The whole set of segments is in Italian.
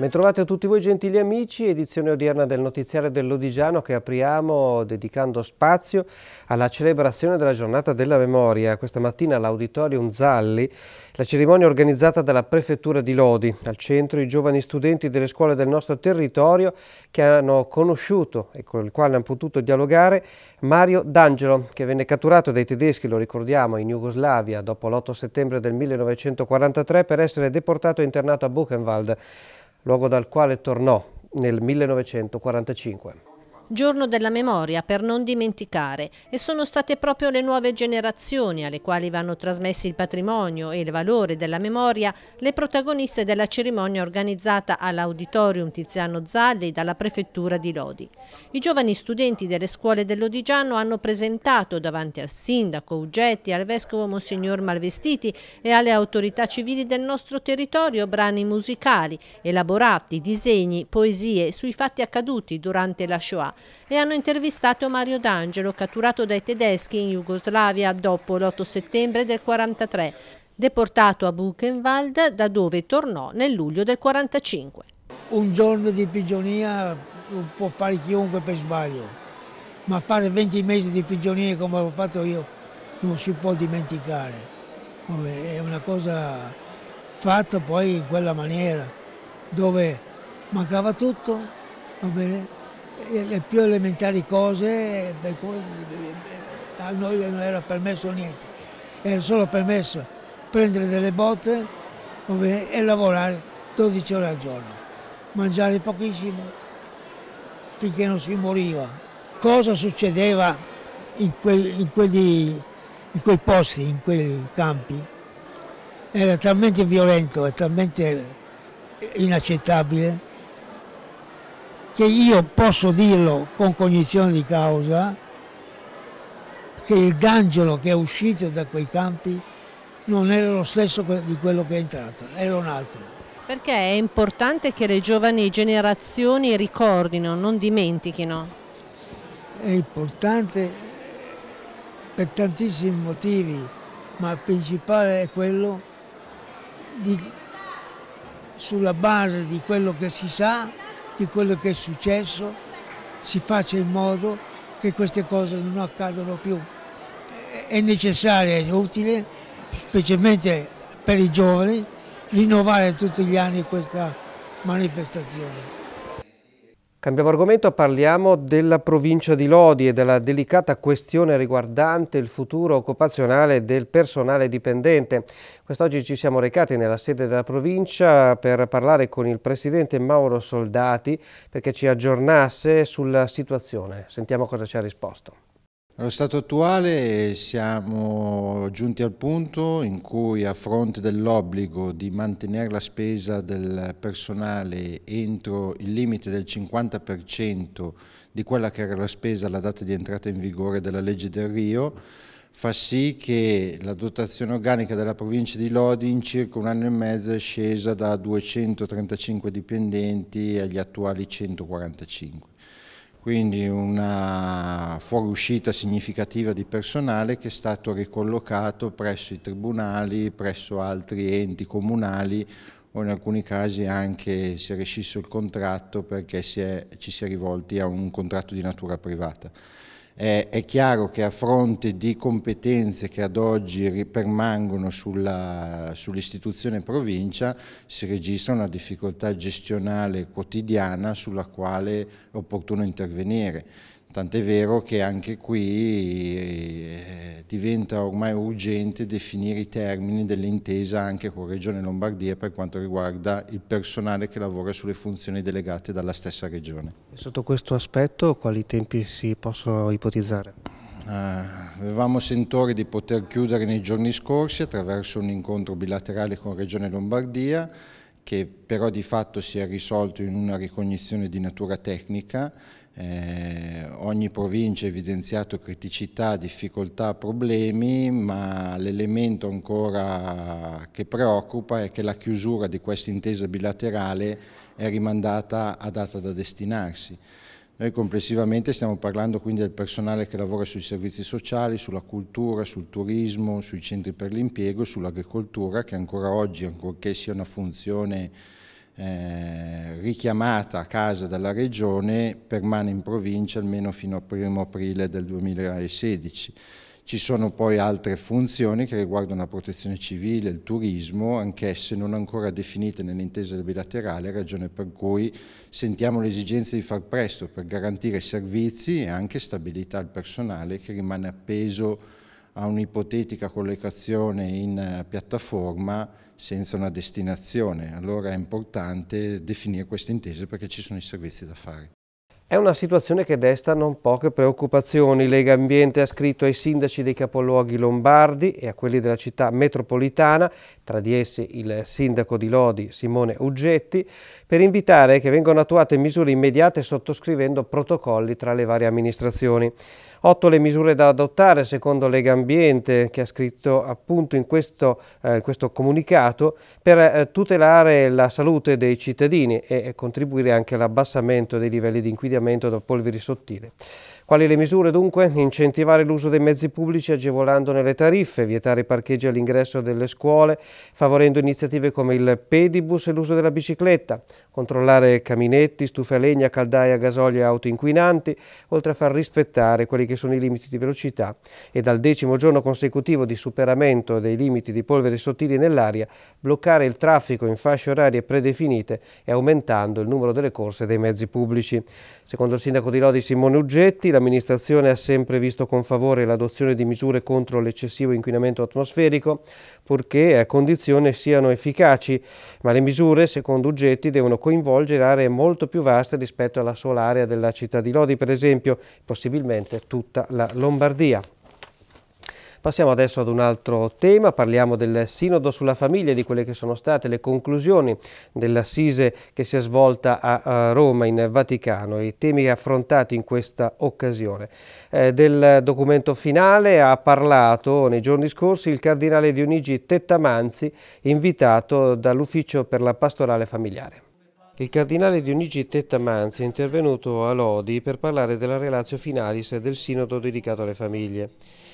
Bentrovati a tutti voi gentili amici, edizione odierna del notiziario dell'Odigiano che apriamo dedicando spazio alla celebrazione della giornata della memoria. Questa mattina all'Auditorium Zalli, la cerimonia organizzata dalla Prefettura di Lodi. Al centro i giovani studenti delle scuole del nostro territorio che hanno conosciuto e con il quale hanno potuto dialogare Mario D'Angelo che venne catturato dai tedeschi, lo ricordiamo, in Jugoslavia dopo l'8 settembre del 1943 per essere deportato e internato a Buchenwald luogo dal quale tornò nel 1945 giorno della memoria per non dimenticare e sono state proprio le nuove generazioni alle quali vanno trasmessi il patrimonio e il valore della memoria le protagoniste della cerimonia organizzata all'Auditorium Tiziano Zalli dalla Prefettura di Lodi. I giovani studenti delle scuole dell'Odigiano hanno presentato davanti al sindaco Uggetti, al vescovo Monsignor Malvestiti e alle autorità civili del nostro territorio brani musicali, elaborati, disegni, poesie sui fatti accaduti durante la Shoah e hanno intervistato Mario D'Angelo, catturato dai tedeschi in Jugoslavia dopo l'8 settembre del 1943, deportato a Buchenwald da dove tornò nel luglio del 1945. Un giorno di prigionia lo può fare chiunque per sbaglio, ma fare 20 mesi di prigionia come ho fatto io non si può dimenticare. È una cosa fatta poi in quella maniera dove mancava tutto, va bene? le più elementari cose a noi non era permesso niente, era solo permesso prendere delle botte e lavorare 12 ore al giorno, mangiare pochissimo finché non si moriva. Cosa succedeva in, quei, in, quelli, in quei posti, in quei campi? Era talmente violento e talmente inaccettabile che io posso dirlo con cognizione di causa, che il Gangelo che è uscito da quei campi non era lo stesso di quello che è entrato, era un altro. Perché è importante che le giovani generazioni ricordino, non dimentichino? È importante per tantissimi motivi, ma il principale è quello di, sulla base di quello che si sa, di quello che è successo, si faccia in modo che queste cose non accadano più. È necessario, è utile, specialmente per i giovani, rinnovare tutti gli anni questa manifestazione. Cambiamo argomento, parliamo della provincia di Lodi e della delicata questione riguardante il futuro occupazionale del personale dipendente. Quest'oggi ci siamo recati nella sede della provincia per parlare con il presidente Mauro Soldati perché ci aggiornasse sulla situazione. Sentiamo cosa ci ha risposto. Allo stato attuale siamo giunti al punto in cui a fronte dell'obbligo di mantenere la spesa del personale entro il limite del 50% di quella che era la spesa alla data di entrata in vigore della legge del Rio, fa sì che la dotazione organica della provincia di Lodi in circa un anno e mezzo è scesa da 235 dipendenti agli attuali 145 quindi una fuoriuscita significativa di personale che è stato ricollocato presso i tribunali, presso altri enti comunali o in alcuni casi anche si è rescisso il contratto perché si è, ci si è rivolti a un contratto di natura privata. Eh, è chiaro che a fronte di competenze che ad oggi permangono sull'istituzione sull provincia si registra una difficoltà gestionale quotidiana sulla quale è opportuno intervenire. Tant'è vero che anche qui eh, diventa ormai urgente definire i termini dell'intesa anche con Regione Lombardia per quanto riguarda il personale che lavora sulle funzioni delegate dalla stessa Regione. sotto questo aspetto quali tempi si possono ipotizzare? Eh, avevamo sentore di poter chiudere nei giorni scorsi attraverso un incontro bilaterale con Regione Lombardia che però di fatto si è risolto in una ricognizione di natura tecnica, eh, ogni provincia ha evidenziato criticità, difficoltà, problemi, ma l'elemento ancora che preoccupa è che la chiusura di questa intesa bilaterale è rimandata a data da destinarsi. Noi complessivamente stiamo parlando quindi del personale che lavora sui servizi sociali, sulla cultura, sul turismo, sui centri per l'impiego, sull'agricoltura che ancora oggi, ancorché sia una funzione eh, richiamata a casa dalla Regione, permane in provincia almeno fino al primo aprile del 2016. Ci sono poi altre funzioni che riguardano la protezione civile, il turismo, anch'esse non ancora definite nell'intesa bilaterale, ragione per cui sentiamo l'esigenza di far presto per garantire servizi e anche stabilità al personale che rimane appeso a un'ipotetica collocazione in eh, piattaforma senza una destinazione. Allora è importante definire queste intese perché ci sono i servizi da fare. È una situazione che desta non poche preoccupazioni. Lega Ambiente ha scritto ai sindaci dei capoluoghi lombardi e a quelli della città metropolitana tra di essi il sindaco di Lodi Simone Uggetti, per invitare che vengano attuate misure immediate sottoscrivendo protocolli tra le varie amministrazioni. Otto le misure da adottare secondo Lega Ambiente che ha scritto appunto in questo, eh, questo comunicato per eh, tutelare la salute dei cittadini e, e contribuire anche all'abbassamento dei livelli di inquinamento da polveri sottile. Quali le misure dunque? Incentivare l'uso dei mezzi pubblici agevolandone le tariffe, vietare i parcheggi all'ingresso delle scuole, favorendo iniziative come il pedibus e l'uso della bicicletta, controllare caminetti, stufe a legna, caldaia, gasolio e auto inquinanti, oltre a far rispettare quelli che sono i limiti di velocità e dal decimo giorno consecutivo di superamento dei limiti di polvere sottili nell'aria, bloccare il traffico in fasce orarie predefinite e aumentando il numero delle corse dei mezzi pubblici. Secondo il sindaco di Lodi Simone Uggetti, la amministrazione ha sempre visto con favore l'adozione di misure contro l'eccessivo inquinamento atmosferico, purché a condizione siano efficaci, ma le misure, secondo Uggetti, devono coinvolgere aree molto più vaste rispetto alla sola area della città di Lodi, per esempio, possibilmente tutta la Lombardia. Passiamo adesso ad un altro tema, parliamo del sinodo sulla famiglia, di quelle che sono state le conclusioni dell'assise che si è svolta a Roma in Vaticano i temi affrontati in questa occasione. Eh, del documento finale ha parlato nei giorni scorsi il cardinale Dionigi Tettamanzi, invitato dall'Ufficio per la Pastorale Familiare. Il cardinale Dionigi Tettamanzi è intervenuto a Lodi per parlare della relazio finalis del sinodo dedicato alle famiglie.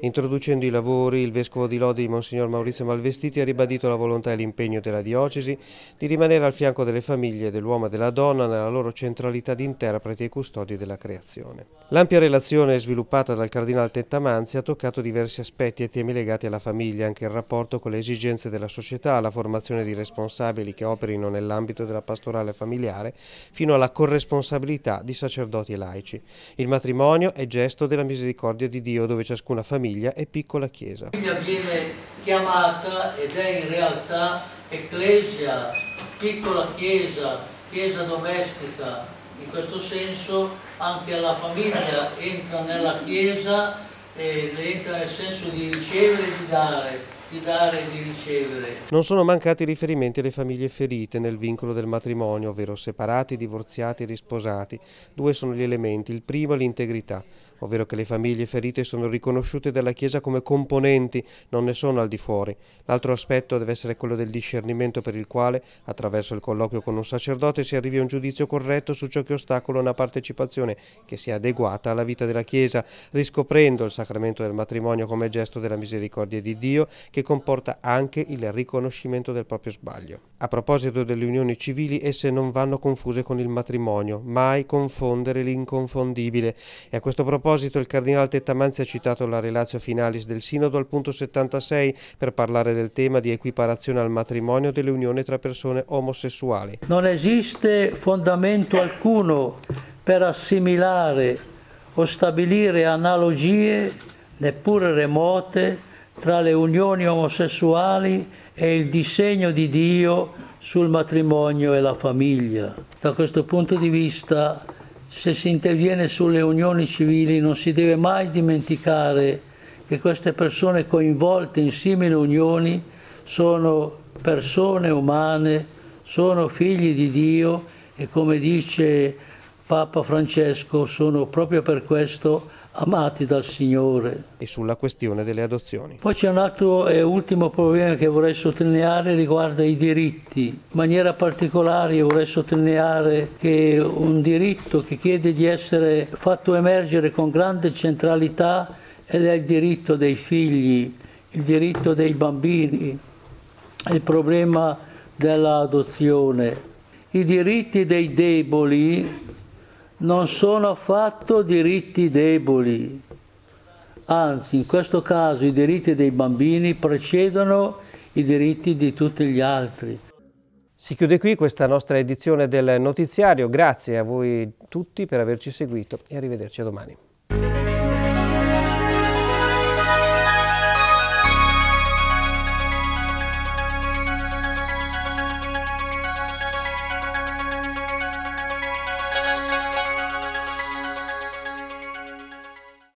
Introducendo i lavori, il Vescovo di Lodi, Monsignor Maurizio Malvestiti, ha ribadito la volontà e l'impegno della Diocesi di rimanere al fianco delle famiglie, dell'uomo e della donna nella loro centralità di interpreti e custodi della creazione. L'ampia relazione sviluppata dal Cardinal Tettamanzi ha toccato diversi aspetti e temi legati alla famiglia, anche il rapporto con le esigenze della società, la formazione di responsabili che operino nell'ambito della pastorale familiare, fino alla corresponsabilità di sacerdoti e laici. Il matrimonio è gesto della misericordia di Dio dove ciascuna famiglia famiglia e piccola chiesa. La viene chiamata ed è in realtà ecclesia, piccola chiesa, chiesa domestica, in questo senso anche la famiglia entra nella chiesa, eh, entra nel senso di ricevere e di dare, di dare e di ricevere. Non sono mancati riferimenti alle famiglie ferite nel vincolo del matrimonio, ovvero separati, divorziati e risposati. Due sono gli elementi, il primo è l'integrità, ovvero che le famiglie ferite sono riconosciute dalla Chiesa come componenti, non ne sono al di fuori. L'altro aspetto deve essere quello del discernimento per il quale, attraverso il colloquio con un sacerdote, si arrivi a un giudizio corretto su ciò che ostacola una partecipazione che sia adeguata alla vita della Chiesa, riscoprendo il sacramento del matrimonio come gesto della misericordia di Dio che che comporta anche il riconoscimento del proprio sbaglio. A proposito delle unioni civili, esse non vanno confuse con il matrimonio, mai confondere l'inconfondibile. E a questo proposito il Cardinale Tettamanzi ha citato la relazio finalis del Sinodo al punto 76 per parlare del tema di equiparazione al matrimonio delle unioni tra persone omosessuali. Non esiste fondamento alcuno per assimilare o stabilire analogie, neppure remote, tra le unioni omosessuali e il disegno di Dio sul matrimonio e la famiglia. Da questo punto di vista, se si interviene sulle unioni civili, non si deve mai dimenticare che queste persone coinvolte in simili unioni sono persone umane, sono figli di Dio e come dice Papa Francesco sono proprio per questo amati dal Signore. E sulla questione delle adozioni. Poi c'è un altro e ultimo problema che vorrei sottolineare riguarda i diritti. In maniera particolare vorrei sottolineare che un diritto che chiede di essere fatto emergere con grande centralità ed è il diritto dei figli, il diritto dei bambini, il problema dell'adozione. I diritti dei deboli non sono affatto diritti deboli, anzi in questo caso i diritti dei bambini precedono i diritti di tutti gli altri. Si chiude qui questa nostra edizione del notiziario, grazie a voi tutti per averci seguito e arrivederci a domani.